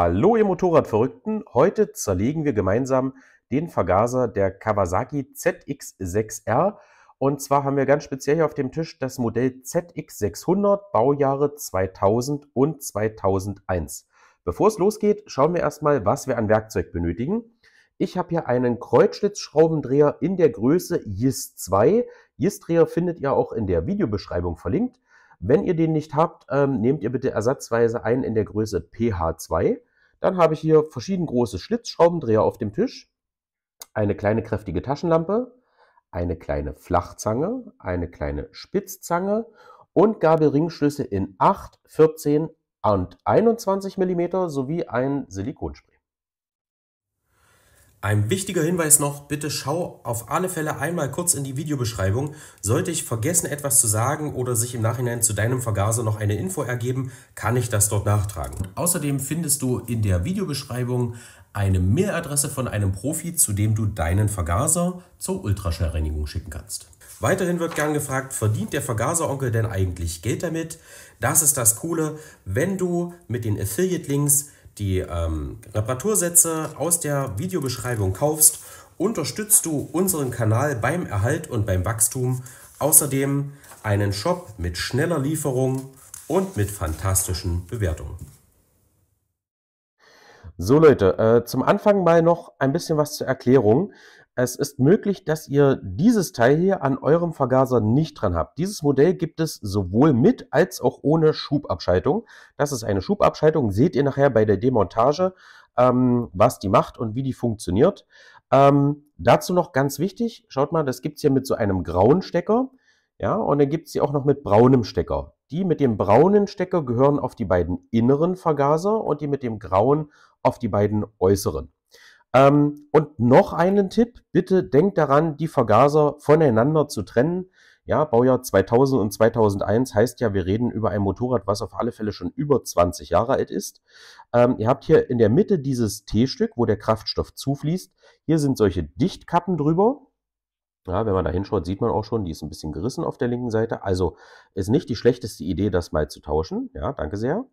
Hallo ihr Motorradverrückten, heute zerlegen wir gemeinsam den Vergaser der Kawasaki ZX6R und zwar haben wir ganz speziell hier auf dem Tisch das Modell ZX600 Baujahre 2000 und 2001. Bevor es losgeht, schauen wir erstmal, was wir an Werkzeug benötigen. Ich habe hier einen Kreuzschlitzschraubendreher in der Größe JIS 2. JIS-Dreher findet ihr auch in der Videobeschreibung verlinkt. Wenn ihr den nicht habt, ähm, nehmt ihr bitte ersatzweise einen in der Größe PH2. Dann habe ich hier verschieden große Schlitzschraubendreher auf dem Tisch, eine kleine kräftige Taschenlampe, eine kleine Flachzange, eine kleine Spitzzange und Gabelringschlüsse in 8, 14 und 21 mm sowie ein Silikonspray. Ein wichtiger Hinweis noch, bitte schau auf alle Fälle einmal kurz in die Videobeschreibung. Sollte ich vergessen etwas zu sagen oder sich im Nachhinein zu deinem Vergaser noch eine Info ergeben, kann ich das dort nachtragen. Außerdem findest du in der Videobeschreibung eine Mailadresse von einem Profi, zu dem du deinen Vergaser zur Ultraschallreinigung schicken kannst. Weiterhin wird gern gefragt, verdient der Vergaseronkel denn eigentlich Geld damit? Das ist das Coole, wenn du mit den Affiliate-Links die ähm, Reparatursätze aus der Videobeschreibung kaufst, unterstützt du unseren Kanal beim Erhalt und beim Wachstum. Außerdem einen Shop mit schneller Lieferung und mit fantastischen Bewertungen. So Leute, äh, zum Anfang mal noch ein bisschen was zur Erklärung. Es ist möglich, dass ihr dieses Teil hier an eurem Vergaser nicht dran habt. Dieses Modell gibt es sowohl mit als auch ohne Schubabschaltung. Das ist eine Schubabschaltung, seht ihr nachher bei der Demontage, ähm, was die macht und wie die funktioniert. Ähm, dazu noch ganz wichtig, schaut mal, das gibt es hier mit so einem grauen Stecker. Ja, und dann gibt es sie auch noch mit braunem Stecker. Die mit dem braunen Stecker gehören auf die beiden inneren Vergaser und die mit dem grauen auf die beiden äußeren. Ähm, und noch einen Tipp, bitte denkt daran, die Vergaser voneinander zu trennen. Ja, Baujahr 2000 und 2001 heißt ja, wir reden über ein Motorrad, was auf alle Fälle schon über 20 Jahre alt ist. Ähm, ihr habt hier in der Mitte dieses T-Stück, wo der Kraftstoff zufließt. Hier sind solche Dichtkappen drüber. Ja, wenn man da hinschaut, sieht man auch schon, die ist ein bisschen gerissen auf der linken Seite. Also ist nicht die schlechteste Idee, das mal zu tauschen. Ja, danke sehr.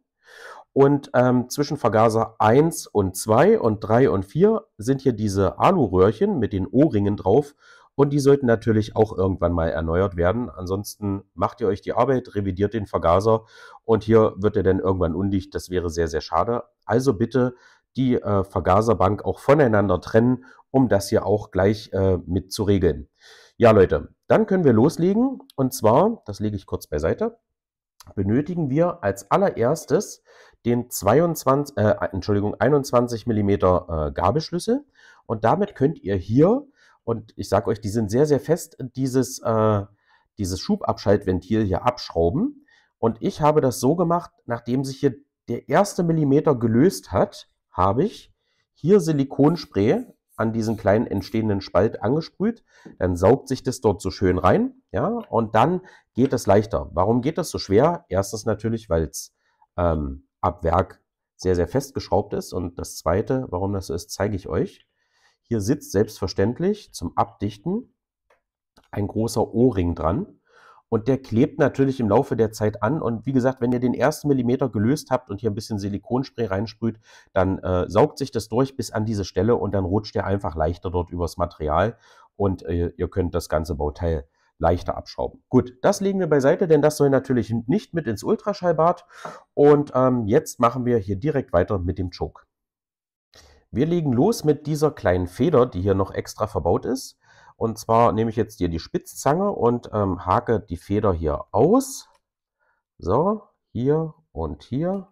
Und ähm, zwischen Vergaser 1 und 2 und 3 und 4 sind hier diese Aluröhrchen mit den O-Ringen drauf. Und die sollten natürlich auch irgendwann mal erneuert werden. Ansonsten macht ihr euch die Arbeit, revidiert den Vergaser und hier wird er dann irgendwann undicht. Das wäre sehr, sehr schade. Also bitte die äh, Vergaserbank auch voneinander trennen, um das hier auch gleich äh, mit zu regeln. Ja, Leute, dann können wir loslegen. Und zwar, das lege ich kurz beiseite benötigen wir als allererstes den 22, äh, Entschuldigung, 21 mm äh, Gabelschlüssel und damit könnt ihr hier, und ich sage euch, die sind sehr, sehr fest, dieses, äh, dieses Schubabschaltventil hier abschrauben. Und ich habe das so gemacht, nachdem sich hier der erste Millimeter gelöst hat, habe ich hier Silikonspray an diesen kleinen entstehenden Spalt angesprüht, dann saugt sich das dort so schön rein, ja, und dann geht es leichter. Warum geht das so schwer? Erstens natürlich, weil es ähm, ab Werk sehr, sehr festgeschraubt ist. Und das zweite, warum das so ist, zeige ich euch. Hier sitzt selbstverständlich zum Abdichten ein großer O-Ring dran. Und der klebt natürlich im Laufe der Zeit an. Und wie gesagt, wenn ihr den ersten Millimeter gelöst habt und hier ein bisschen Silikonspray reinsprüht, dann äh, saugt sich das durch bis an diese Stelle und dann rutscht ihr einfach leichter dort übers Material und äh, ihr könnt das ganze Bauteil leichter abschrauben. Gut, das legen wir beiseite, denn das soll natürlich nicht mit ins Ultraschallbad. Und ähm, jetzt machen wir hier direkt weiter mit dem Choke. Wir legen los mit dieser kleinen Feder, die hier noch extra verbaut ist. Und zwar nehme ich jetzt hier die Spitzzange und ähm, hake die Feder hier aus. So, hier und hier.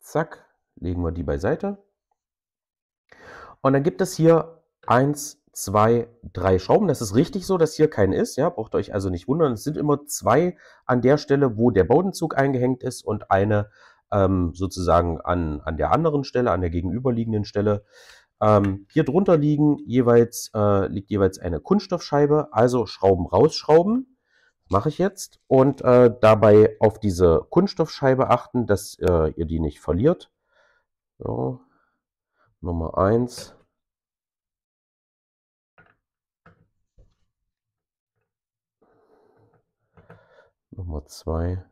Zack, legen wir die beiseite. Und dann gibt es hier eins, zwei, drei Schrauben. Das ist richtig so, dass hier kein ist. Ja, braucht euch also nicht wundern. Es sind immer zwei an der Stelle, wo der Bodenzug eingehängt ist und eine ähm, sozusagen an, an der anderen Stelle, an der gegenüberliegenden Stelle. Ähm, hier drunter liegen jeweils, äh, liegt jeweils eine Kunststoffscheibe, also Schrauben rausschrauben. Mache ich jetzt. Und äh, dabei auf diese Kunststoffscheibe achten, dass äh, ihr die nicht verliert. So, Nummer 1. Nummer 2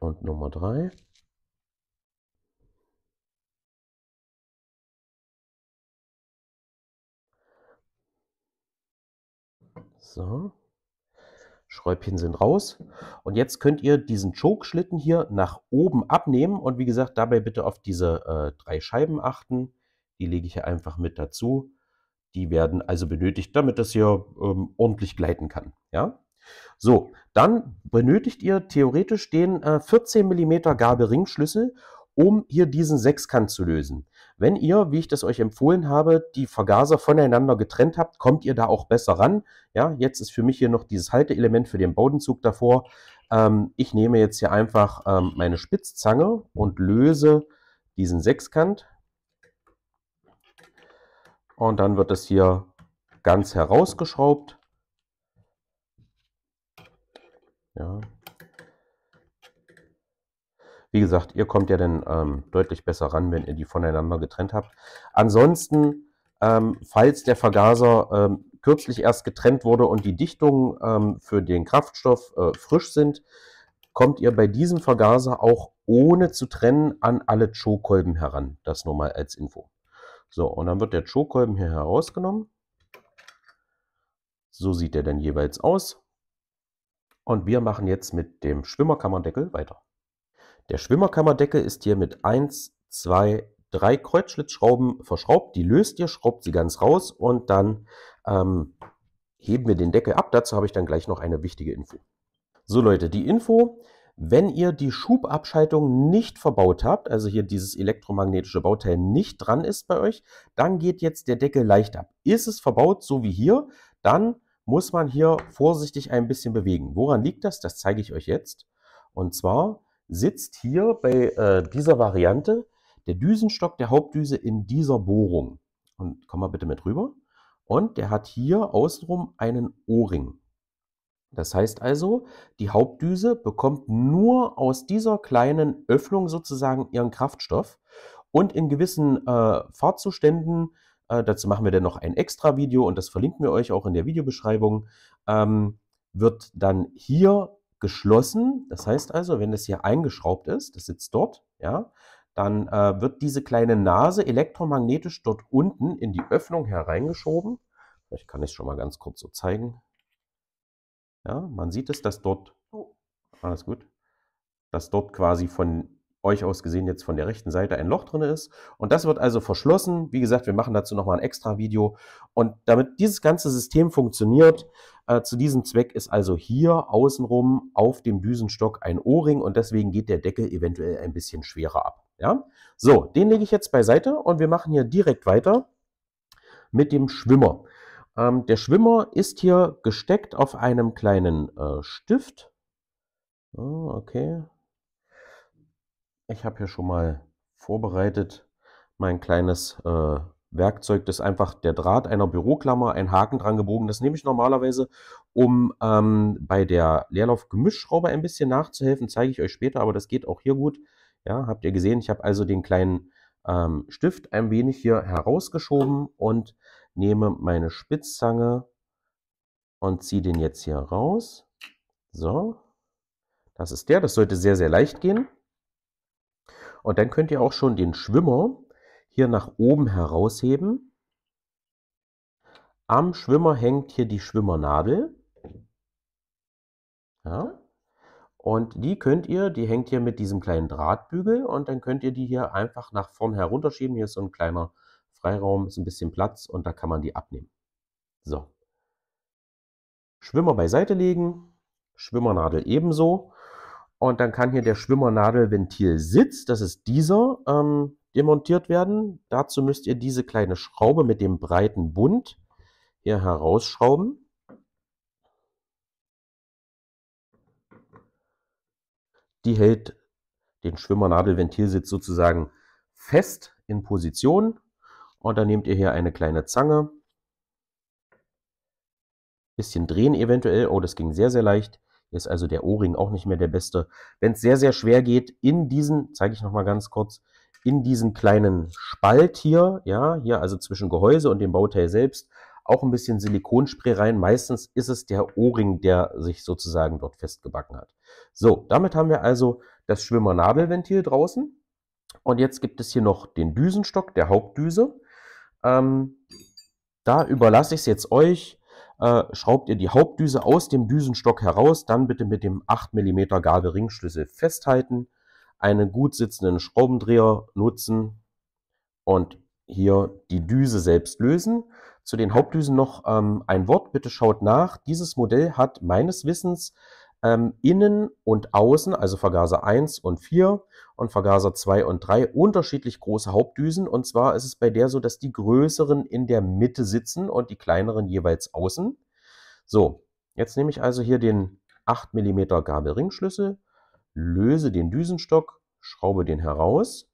und Nummer 3. So. Schräubchen sind raus. Und jetzt könnt ihr diesen Chokeschlitten hier nach oben abnehmen. Und wie gesagt, dabei bitte auf diese äh, drei Scheiben achten. Die lege ich hier einfach mit dazu. Die werden also benötigt, damit das hier ähm, ordentlich gleiten kann. Ja? So, dann benötigt ihr theoretisch den äh, 14 mm Gabelringschlüssel um hier diesen Sechskant zu lösen. Wenn ihr, wie ich das euch empfohlen habe, die Vergaser voneinander getrennt habt, kommt ihr da auch besser ran. Ja, jetzt ist für mich hier noch dieses Halteelement für den Bodenzug davor. Ähm, ich nehme jetzt hier einfach ähm, meine Spitzzange und löse diesen Sechskant. Und dann wird das hier ganz herausgeschraubt. Ja, wie gesagt, ihr kommt ja dann ähm, deutlich besser ran, wenn ihr die voneinander getrennt habt. Ansonsten, ähm, falls der Vergaser ähm, kürzlich erst getrennt wurde und die Dichtungen ähm, für den Kraftstoff äh, frisch sind, kommt ihr bei diesem Vergaser auch ohne zu trennen an alle Chokolben heran. Das nur mal als Info. So, und dann wird der Chokolben hier herausgenommen. So sieht er dann jeweils aus. Und wir machen jetzt mit dem Schwimmerkammerdeckel weiter. Der Schwimmerkammerdeckel ist hier mit 1, 2, 3 Kreuzschlitzschrauben verschraubt. Die löst ihr, schraubt sie ganz raus und dann ähm, heben wir den Deckel ab. Dazu habe ich dann gleich noch eine wichtige Info. So Leute, die Info, wenn ihr die Schubabschaltung nicht verbaut habt, also hier dieses elektromagnetische Bauteil nicht dran ist bei euch, dann geht jetzt der Deckel leicht ab. Ist es verbaut, so wie hier, dann muss man hier vorsichtig ein bisschen bewegen. Woran liegt das? Das zeige ich euch jetzt. Und zwar sitzt hier bei äh, dieser Variante der Düsenstock der Hauptdüse in dieser Bohrung. Und komm mal bitte mit rüber. Und der hat hier außenrum einen O-Ring. Das heißt also, die Hauptdüse bekommt nur aus dieser kleinen Öffnung sozusagen ihren Kraftstoff. Und in gewissen äh, Fahrzuständen, äh, dazu machen wir dann noch ein extra Video und das verlinken wir euch auch in der Videobeschreibung, ähm, wird dann hier geschlossen. Das heißt also, wenn das hier eingeschraubt ist, das sitzt dort, ja, dann äh, wird diese kleine Nase elektromagnetisch dort unten in die Öffnung hereingeschoben. Vielleicht kann ich es schon mal ganz kurz so zeigen. Ja, man sieht es, dass dort, oh. alles gut, dass dort quasi von euch aus gesehen jetzt von der rechten Seite ein Loch drin ist. Und das wird also verschlossen. Wie gesagt, wir machen dazu nochmal ein extra Video. Und damit dieses ganze System funktioniert, äh, zu diesem Zweck ist also hier außenrum auf dem Düsenstock ein O-Ring und deswegen geht der Deckel eventuell ein bisschen schwerer ab. Ja? So, den lege ich jetzt beiseite und wir machen hier direkt weiter mit dem Schwimmer. Ähm, der Schwimmer ist hier gesteckt auf einem kleinen äh, Stift. Oh, okay. Ich habe hier schon mal vorbereitet mein kleines äh, Werkzeug, das ist einfach der Draht einer Büroklammer, ein Haken dran gebogen. Das nehme ich normalerweise, um ähm, bei der Leerlauf-Gemischschraube ein bisschen nachzuhelfen. Zeige ich euch später, aber das geht auch hier gut. Ja, habt ihr gesehen, ich habe also den kleinen ähm, Stift ein wenig hier herausgeschoben und nehme meine Spitzzange und ziehe den jetzt hier raus. So, das ist der. Das sollte sehr, sehr leicht gehen. Und dann könnt ihr auch schon den Schwimmer hier nach oben herausheben. Am Schwimmer hängt hier die Schwimmernadel. Ja. Und die könnt ihr, die hängt hier mit diesem kleinen Drahtbügel und dann könnt ihr die hier einfach nach vorn herunterschieben. Hier ist so ein kleiner Freiraum, ist ein bisschen Platz und da kann man die abnehmen. So. Schwimmer beiseite legen, Schwimmernadel ebenso. Und dann kann hier der Schwimmernadelventil sitzt, das ist dieser, ähm, demontiert werden. Dazu müsst ihr diese kleine Schraube mit dem breiten Bund hier herausschrauben. Die hält den Schwimmernadelventilsitz sozusagen fest in Position. Und dann nehmt ihr hier eine kleine Zange. Bisschen drehen eventuell. Oh, das ging sehr, sehr leicht. Hier ist also der O-Ring auch nicht mehr der beste. Wenn es sehr, sehr schwer geht, in diesen, zeige ich nochmal ganz kurz, in diesem kleinen Spalt hier, ja, hier also zwischen Gehäuse und dem Bauteil selbst, auch ein bisschen Silikonspray rein. Meistens ist es der O-Ring, der sich sozusagen dort festgebacken hat. So, damit haben wir also das Schwimmernabelventil draußen. Und jetzt gibt es hier noch den Düsenstock der Hauptdüse. Ähm, da überlasse ich es jetzt euch. Äh, schraubt ihr die Hauptdüse aus dem Düsenstock heraus, dann bitte mit dem 8 mm Gabelringschlüssel festhalten einen gut sitzenden Schraubendreher nutzen und hier die Düse selbst lösen. Zu den Hauptdüsen noch ähm, ein Wort, bitte schaut nach. Dieses Modell hat meines Wissens ähm, innen und außen, also Vergaser 1 und 4 und Vergaser 2 und 3, unterschiedlich große Hauptdüsen. Und zwar ist es bei der so, dass die größeren in der Mitte sitzen und die kleineren jeweils außen. So, jetzt nehme ich also hier den 8 mm Gabelringschlüssel, löse den Düsenstock, schraube den heraus.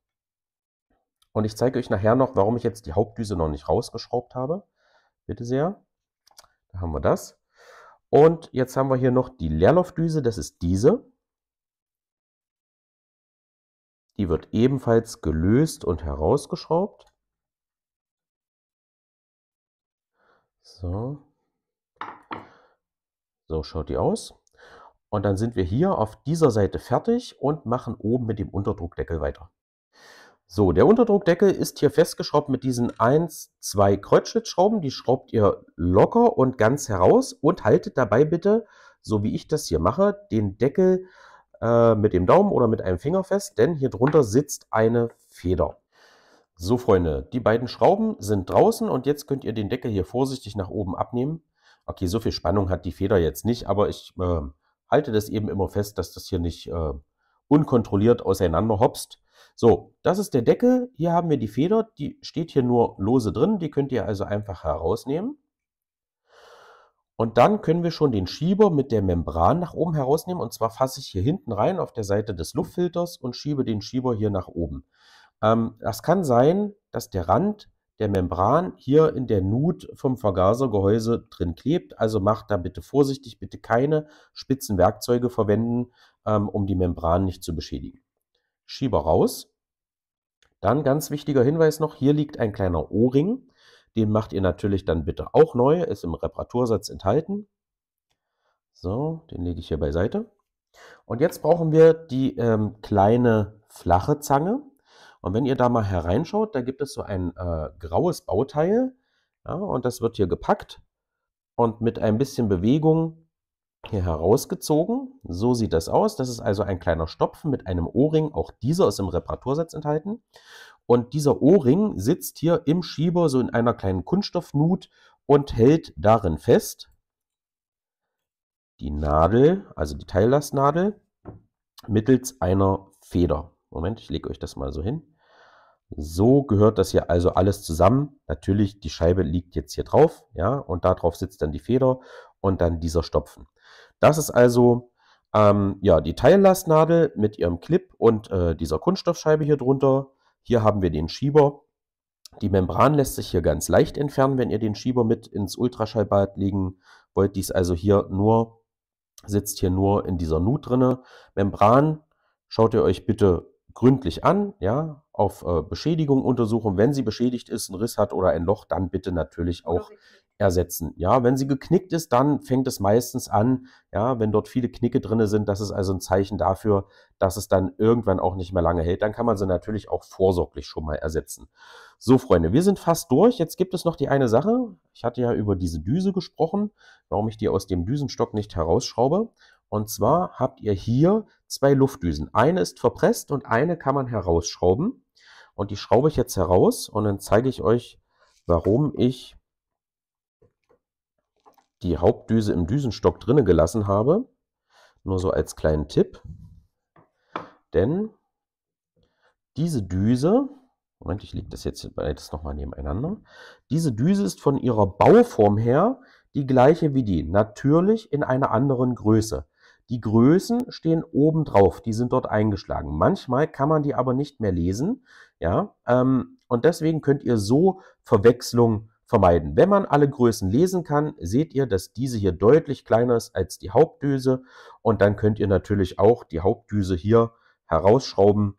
Und ich zeige euch nachher noch, warum ich jetzt die Hauptdüse noch nicht rausgeschraubt habe. Bitte sehr. Da haben wir das. Und jetzt haben wir hier noch die Leerlaufdüse, das ist diese. Die wird ebenfalls gelöst und herausgeschraubt. So. So schaut die aus. Und dann sind wir hier auf dieser Seite fertig und machen oben mit dem Unterdruckdeckel weiter. So, der Unterdruckdeckel ist hier festgeschraubt mit diesen 1, 2 Kreuzschlitzschrauben. Die schraubt ihr locker und ganz heraus und haltet dabei bitte, so wie ich das hier mache, den Deckel äh, mit dem Daumen oder mit einem Finger fest, denn hier drunter sitzt eine Feder. So Freunde, die beiden Schrauben sind draußen und jetzt könnt ihr den Deckel hier vorsichtig nach oben abnehmen. Okay, so viel Spannung hat die Feder jetzt nicht, aber ich äh, halte das eben immer fest, dass das hier nicht äh, unkontrolliert auseinanderhopst. So, das ist der Deckel. Hier haben wir die Feder, die steht hier nur lose drin. Die könnt ihr also einfach herausnehmen. Und dann können wir schon den Schieber mit der Membran nach oben herausnehmen. Und zwar fasse ich hier hinten rein auf der Seite des Luftfilters und schiebe den Schieber hier nach oben. Ähm, das kann sein, dass der Rand der Membran hier in der Nut vom Vergasergehäuse drin klebt. Also macht da bitte vorsichtig, bitte keine spitzen Werkzeuge verwenden, ähm, um die Membran nicht zu beschädigen. Schieber raus. Dann ganz wichtiger Hinweis noch, hier liegt ein kleiner O-Ring. Den macht ihr natürlich dann bitte auch neu, ist im Reparatursatz enthalten. So, den lege ich hier beiseite. Und jetzt brauchen wir die ähm, kleine flache Zange. Und wenn ihr da mal hereinschaut, da gibt es so ein äh, graues Bauteil. Ja, und das wird hier gepackt und mit ein bisschen Bewegung hier herausgezogen. So sieht das aus. Das ist also ein kleiner Stopfen mit einem O-Ring. Auch dieser ist im Reparatursatz enthalten. Und dieser O-Ring sitzt hier im Schieber so in einer kleinen Kunststoffnut und hält darin fest die Nadel, also die Teillastnadel, mittels einer Feder. Moment, ich lege euch das mal so hin. So gehört das hier also alles zusammen. Natürlich, die Scheibe liegt jetzt hier drauf, ja, und darauf sitzt dann die Feder und dann dieser Stopfen. Das ist also ähm, ja, die Teillastnadel mit ihrem Clip und äh, dieser Kunststoffscheibe hier drunter. Hier haben wir den Schieber. Die Membran lässt sich hier ganz leicht entfernen, wenn ihr den Schieber mit ins Ultraschallbad legen wollt. Dies also hier nur, sitzt hier nur in dieser Nut drinne. Membran schaut ihr euch bitte gründlich an, ja, auf äh, Beschädigung untersuchen. Wenn sie beschädigt ist, ein Riss hat oder ein Loch, dann bitte natürlich auch ersetzen. Ja, wenn sie geknickt ist, dann fängt es meistens an, ja, wenn dort viele Knicke drinne sind, das ist also ein Zeichen dafür, dass es dann irgendwann auch nicht mehr lange hält. Dann kann man sie natürlich auch vorsorglich schon mal ersetzen. So, Freunde, wir sind fast durch. Jetzt gibt es noch die eine Sache. Ich hatte ja über diese Düse gesprochen, warum ich die aus dem Düsenstock nicht herausschraube. Und zwar habt ihr hier zwei Luftdüsen. Eine ist verpresst und eine kann man herausschrauben. Und die schraube ich jetzt heraus und dann zeige ich euch, warum ich die Hauptdüse im Düsenstock drinne gelassen habe. Nur so als kleinen Tipp. Denn diese Düse, Moment, ich lege das jetzt beides äh, nochmal nebeneinander. Diese Düse ist von ihrer Bauform her die gleiche wie die, natürlich in einer anderen Größe. Die Größen stehen oben drauf, die sind dort eingeschlagen. Manchmal kann man die aber nicht mehr lesen, ja, ähm, und deswegen könnt ihr so Verwechslung vermeiden. Wenn man alle Größen lesen kann, seht ihr, dass diese hier deutlich kleiner ist als die Hauptdüse und dann könnt ihr natürlich auch die Hauptdüse hier herausschrauben.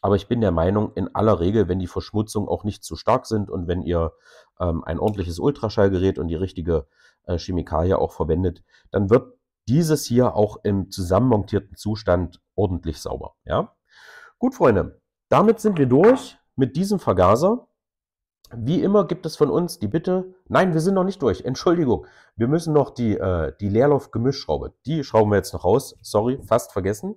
Aber ich bin der Meinung, in aller Regel, wenn die Verschmutzung auch nicht zu stark sind und wenn ihr ähm, ein ordentliches Ultraschallgerät und die richtige äh, Chemikalie auch verwendet, dann wird dieses hier auch im zusammenmontierten Zustand ordentlich sauber. Ja? Gut, Freunde, damit sind wir durch mit diesem Vergaser. Wie immer gibt es von uns die Bitte, nein, wir sind noch nicht durch, Entschuldigung, wir müssen noch die, äh, die Leerlauf-Gemischschraube, die schrauben wir jetzt noch raus, sorry, fast vergessen.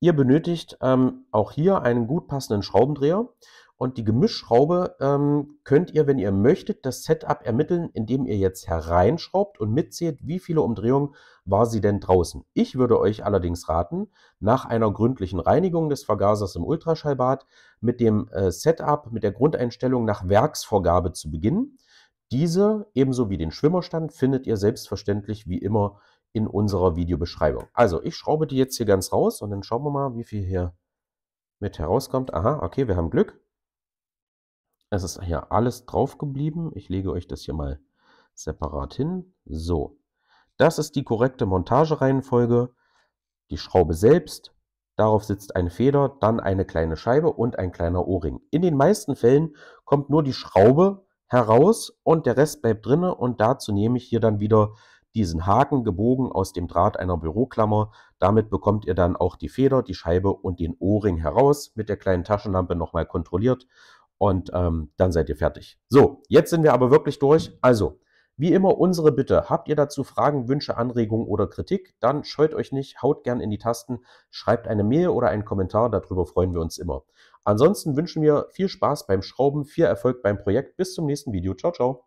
Ihr benötigt ähm, auch hier einen gut passenden Schraubendreher und die Gemischschraube ähm, könnt ihr, wenn ihr möchtet, das Setup ermitteln, indem ihr jetzt hereinschraubt und mitzählt, wie viele Umdrehungen war sie denn draußen. Ich würde euch allerdings raten, nach einer gründlichen Reinigung des Vergasers im Ultraschallbad mit dem äh, Setup, mit der Grundeinstellung nach Werksvorgabe zu beginnen. Diese ebenso wie den Schwimmerstand findet ihr selbstverständlich wie immer in unserer Videobeschreibung. Also ich schraube die jetzt hier ganz raus und dann schauen wir mal, wie viel hier mit herauskommt. Aha, okay, wir haben Glück. Es ist hier alles drauf geblieben. Ich lege euch das hier mal separat hin. So, das ist die korrekte Montagereihenfolge. Die Schraube selbst, darauf sitzt eine Feder, dann eine kleine Scheibe und ein kleiner O-Ring. In den meisten Fällen kommt nur die Schraube heraus und der Rest bleibt drinne und dazu nehme ich hier dann wieder diesen Haken gebogen aus dem Draht einer Büroklammer. Damit bekommt ihr dann auch die Feder, die Scheibe und den O-Ring heraus. Mit der kleinen Taschenlampe nochmal kontrolliert und ähm, dann seid ihr fertig. So, jetzt sind wir aber wirklich durch. Also, wie immer unsere Bitte, habt ihr dazu Fragen, Wünsche, Anregungen oder Kritik, dann scheut euch nicht, haut gern in die Tasten, schreibt eine Mail oder einen Kommentar, darüber freuen wir uns immer. Ansonsten wünschen wir viel Spaß beim Schrauben, viel Erfolg beim Projekt. Bis zum nächsten Video. Ciao, ciao.